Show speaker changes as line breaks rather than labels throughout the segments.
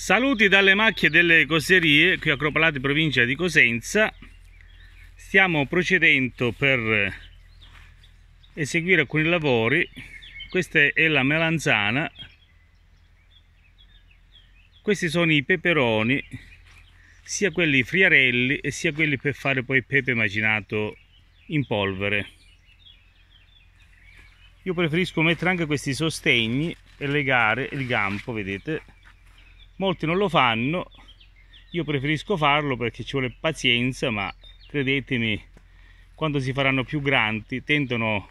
Saluti dalle macchie delle coserie qui a Cropalati, provincia di Cosenza. Stiamo procedendo per eseguire alcuni lavori. Questa è la melanzana. Questi sono i peperoni, sia quelli friarelli e sia quelli per fare poi pepe macinato in polvere. Io preferisco mettere anche questi sostegni e legare il gampo, vedete? molti non lo fanno io preferisco farlo perché ci vuole pazienza ma credetemi quando si faranno più grandi tendono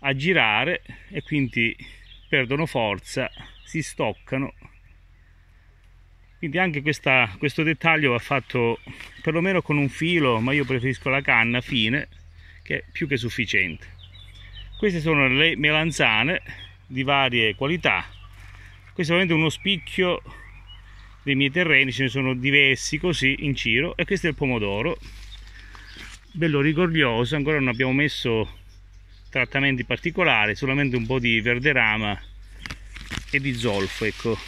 a girare e quindi perdono forza si stoccano quindi anche questa, questo dettaglio va fatto perlomeno con un filo ma io preferisco la canna fine che è più che sufficiente queste sono le melanzane di varie qualità questo è uno spicchio dei miei terreni ce ne sono diversi così in giro e questo è il pomodoro bello rigoglioso ancora non abbiamo messo trattamenti particolari solamente un po' di verderama e di zolfo ecco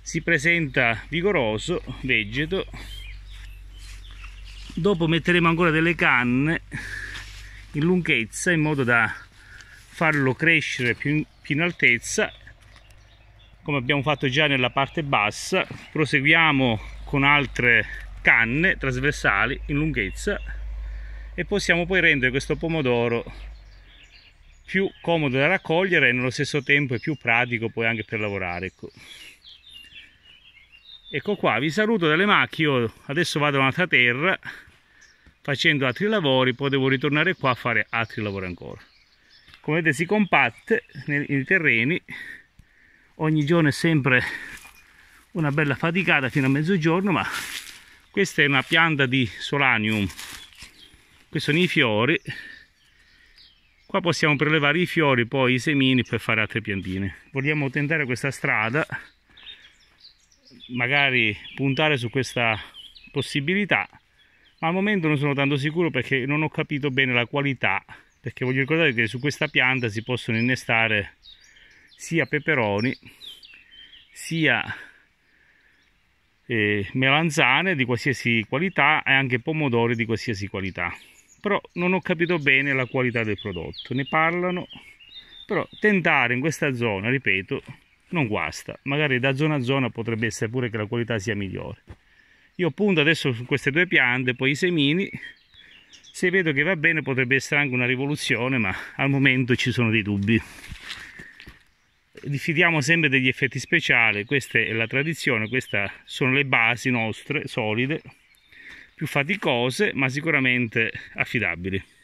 si presenta vigoroso vegeto dopo metteremo ancora delle canne in lunghezza in modo da farlo crescere più in, più in altezza come abbiamo fatto già nella parte bassa proseguiamo con altre canne trasversali in lunghezza e possiamo poi rendere questo pomodoro più comodo da raccogliere e nello stesso tempo è più pratico poi anche per lavorare ecco. ecco qua vi saluto dalle macchie io adesso vado in un'altra terra facendo altri lavori poi devo ritornare qua a fare altri lavori ancora come vedete si compatte nei terreni ogni giorno è sempre una bella faticata fino a mezzogiorno ma questa è una pianta di solanium questi sono i fiori qua possiamo prelevare i fiori poi i semini per fare altre piantine vogliamo tentare questa strada magari puntare su questa possibilità ma al momento non sono tanto sicuro perché non ho capito bene la qualità perché voglio ricordare che su questa pianta si possono innestare sia peperoni sia eh, melanzane di qualsiasi qualità e anche pomodori di qualsiasi qualità però non ho capito bene la qualità del prodotto ne parlano però tentare in questa zona ripeto non guasta magari da zona a zona potrebbe essere pure che la qualità sia migliore io punto adesso su queste due piante poi i semini se vedo che va bene potrebbe essere anche una rivoluzione ma al momento ci sono dei dubbi diffidiamo sempre degli effetti speciali, questa è la tradizione, queste sono le basi nostre, solide, più faticose ma sicuramente affidabili.